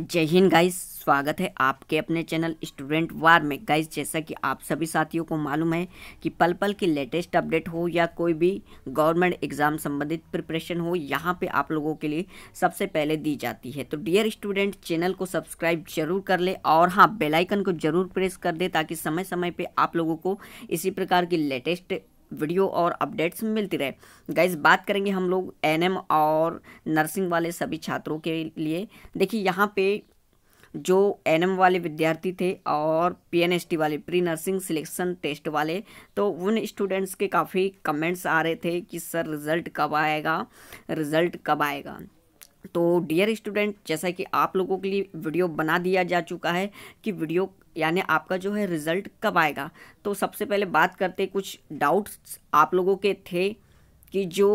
जय हिंद गाइस स्वागत है आपके अपने चैनल स्टूडेंट वार में गाइस जैसा कि आप सभी साथियों को मालूम है कि पल पल की लेटेस्ट अपडेट हो या कोई भी गवर्नमेंट एग्ज़ाम संबंधित प्रिपरेशन हो यहाँ पे आप लोगों के लिए सबसे पहले दी जाती है तो डियर स्टूडेंट चैनल को सब्सक्राइब जरूर कर ले और हाँ बेलाइकन को ज़रूर प्रेस कर दे ताकि समय समय पर आप लोगों को इसी प्रकार की लेटेस्ट वीडियो और अपडेट्स मिलती रहे गाइज बात करेंगे हम लोग एन और नर्सिंग वाले सभी छात्रों के लिए देखिए यहाँ पे जो एन वाले विद्यार्थी थे और पी वाले प्री नर्सिंग सिलेक्शन टेस्ट वाले तो उन स्टूडेंट्स के काफ़ी कमेंट्स आ रहे थे कि सर रिज़ल्ट कब आएगा रिज़ल्ट कब आएगा तो डियर स्टूडेंट जैसा कि आप लोगों के लिए वीडियो बना दिया जा चुका है कि वीडियो यानी आपका जो है रिज़ल्ट कब आएगा तो सबसे पहले बात करते कुछ डाउट्स आप लोगों के थे कि जो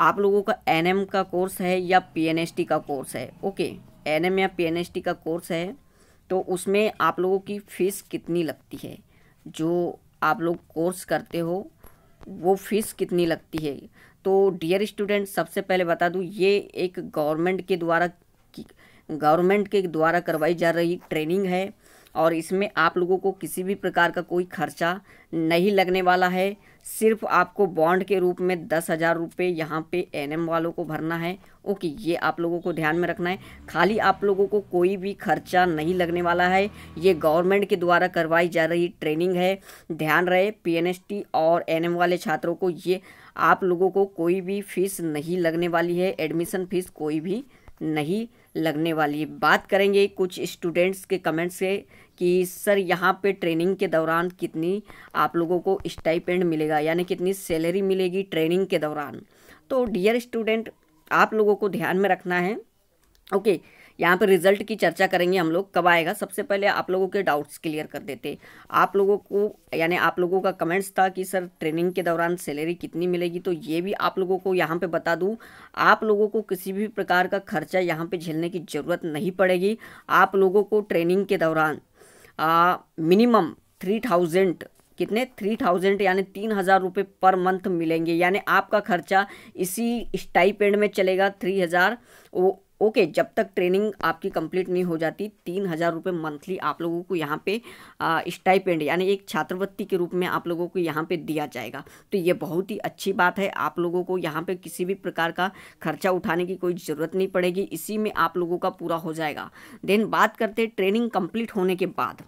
आप लोगों का एन का कोर्स है या पी का कोर्स है ओके एन या पी का कोर्स है तो उसमें आप लोगों की फ़ीस कितनी लगती है जो आप लोग कोर्स करते हो वो फ़ीस कितनी लगती है तो डियर स्टूडेंट सबसे पहले बता दूँ ये एक गवर्नमेंट के द्वारा गवर्नमेंट के द्वारा करवाई जा रही ट्रेनिंग है और इसमें आप लोगों को किसी भी प्रकार का कोई खर्चा नहीं लगने वाला है सिर्फ आपको बॉन्ड के रूप में दस हज़ार रुपये यहाँ पर एन वालों को भरना है ओके ये आप लोगों को ध्यान में रखना है खाली आप लोगों को कोई भी खर्चा नहीं लगने वाला है ये गवर्नमेंट के द्वारा करवाई जा रही ट्रेनिंग है ध्यान रहे पी और एन वाले छात्रों को ये आप लोगों को कोई भी फीस नहीं लगने वाली है एडमिशन फीस कोई भी नहीं लगने वाली बात करेंगे कुछ स्टूडेंट्स के कमेंट्स से कि सर यहाँ पे ट्रेनिंग के दौरान कितनी आप लोगों को स्टाइपेंड मिलेगा यानी कितनी सैलरी मिलेगी ट्रेनिंग के दौरान तो डियर स्टूडेंट आप लोगों को ध्यान में रखना है ओके okay, यहाँ पर रिजल्ट की चर्चा करेंगे हम लोग कब आएगा सबसे पहले आप लोगों के डाउट्स क्लियर कर देते आप लोगों को यानी आप लोगों का कमेंट्स था कि सर ट्रेनिंग के दौरान सैलरी कितनी मिलेगी तो ये भी आप लोगों को यहाँ पे बता दूँ आप लोगों को किसी भी प्रकार का खर्चा यहाँ पे झेलने की ज़रूरत नहीं पड़ेगी आप लोगों को ट्रेनिंग के दौरान मिनिमम थ्री थाउजेंड कितने थ्री थाउजेंड यानी तीन हज़ार रुपये पर मंथ मिलेंगे यानी आपका खर्चा इसी स्टाइपेंड में चलेगा थ्री हज़ार वो ओके जब तक ट्रेनिंग आपकी कंप्लीट नहीं हो जाती तीन हज़ार रुपये मंथली आप लोगों को यहाँ पे स्टाइपेंड यानी एक छात्रवृत्ति के रूप में आप लोगों को यहाँ पे दिया जाएगा तो ये बहुत ही अच्छी बात है आप लोगों को यहाँ पे किसी भी प्रकार का खर्चा उठाने की कोई ज़रूरत नहीं पड़ेगी इसी में आप लोगों का पूरा हो जाएगा देन बात करते ट्रेनिंग कम्प्लीट होने के बाद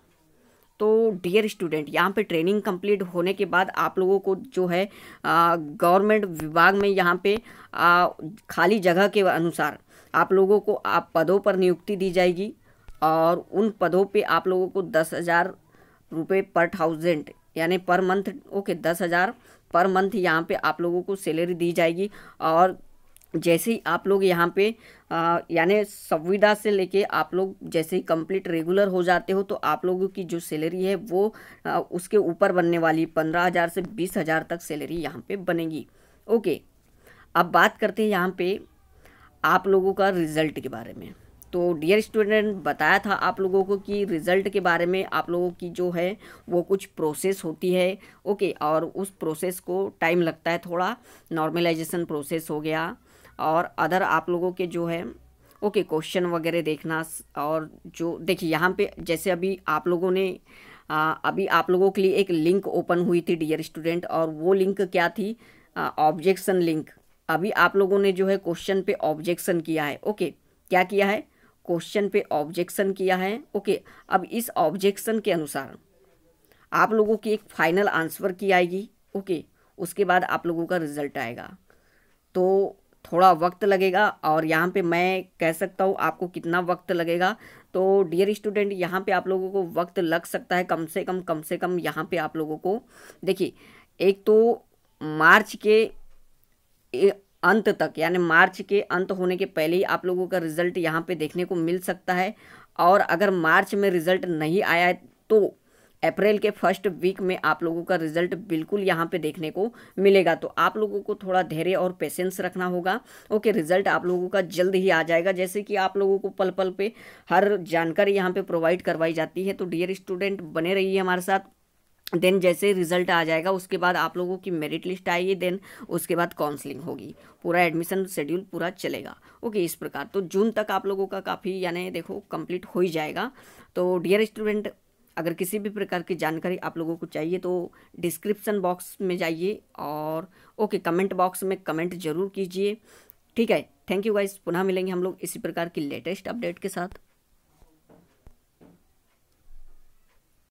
तो डियर स्टूडेंट यहाँ पे ट्रेनिंग कंप्लीट होने के बाद आप लोगों को जो है गवर्नमेंट विभाग में यहाँ पे आ, खाली जगह के अनुसार आप लोगों को आप पदों पर नियुक्ति दी जाएगी और उन पदों पे आप लोगों को दस हज़ार रुपये पर थाउजेंड यानी पर मंथ ओके दस हज़ार पर मंथ यहाँ पे आप लोगों को सैलरी दी जाएगी और जैसे ही आप लोग यहाँ पे यानी संविदा से लेके आप लोग जैसे ही कंप्लीट रेगुलर हो जाते हो तो आप लोगों की जो सैलरी है वो आ, उसके ऊपर बनने वाली पंद्रह हज़ार से बीस हज़ार तक सैलरी यहाँ पे बनेगी ओके अब बात करते हैं यहाँ पे आप लोगों का रिज़ल्ट के बारे में तो डियर स्टूडेंट बताया था आप लोगों को कि रिज़ल्ट के बारे में आप लोगों की जो है वो कुछ प्रोसेस होती है ओके और उस प्रोसेस को टाइम लगता है थोड़ा नॉर्मलाइजेशन प्रोसेस हो गया और अदर आप लोगों के जो है ओके क्वेश्चन वगैरह देखना और जो देखिए यहाँ पे जैसे अभी आप लोगों ने आ, अभी आप लोगों के लिए एक लिंक ओपन हुई थी डियर स्टूडेंट और वो लिंक क्या थी ऑब्जेक्शन लिंक अभी आप लोगों ने जो है क्वेश्चन पे ऑब्जेक्शन किया है ओके क्या किया है क्वेश्चन पे ऑब्जेक्शन किया है ओके अब इस ऑब्जेक्शन के अनुसार आप लोगों की एक फाइनल आंसर की आएगी ओके उसके बाद आप लोगों का रिजल्ट आएगा तो थोड़ा वक्त लगेगा और यहाँ पे मैं कह सकता हूँ आपको कितना वक्त लगेगा तो डियर स्टूडेंट यहाँ पे आप लोगों को वक्त लग सकता है कम से कम कम से कम यहाँ पे आप लोगों को देखिए एक तो मार्च के अंत तक यानी मार्च के अंत होने के पहले ही आप लोगों का रिजल्ट यहाँ पे देखने को मिल सकता है और अगर मार्च में रिजल्ट नहीं आया है तो अप्रैल के फर्स्ट वीक में आप लोगों का रिजल्ट बिल्कुल यहाँ पे देखने को मिलेगा तो आप लोगों को थोड़ा धैर्य और पेशेंस रखना होगा ओके रिजल्ट आप लोगों का जल्द ही आ जाएगा जैसे कि आप लोगों को पल पल पे हर जानकारी यहाँ पे प्रोवाइड करवाई जाती है तो डियर स्टूडेंट बने रहिए हमारे साथ देन जैसे रिजल्ट आ जाएगा उसके बाद आप लोगों की मेरिट लिस्ट आएगी देन उसके बाद काउंसलिंग होगी पूरा एडमिशन शेड्यूल पूरा चलेगा ओके इस प्रकार तो जून तक आप लोगों का काफ़ी यानी देखो कंप्लीट हो ही जाएगा तो डियर स्टूडेंट अगर किसी भी प्रकार की जानकारी आप लोगों को चाहिए तो डिस्क्रिप्सन बॉक्स में जाइए और ओके कमेंट बॉक्स में कमेंट जरूर कीजिए ठीक है थैंक यू गाइज पुनः मिलेंगे हम लोग इसी प्रकार की लेटेस्ट अपडेट के साथ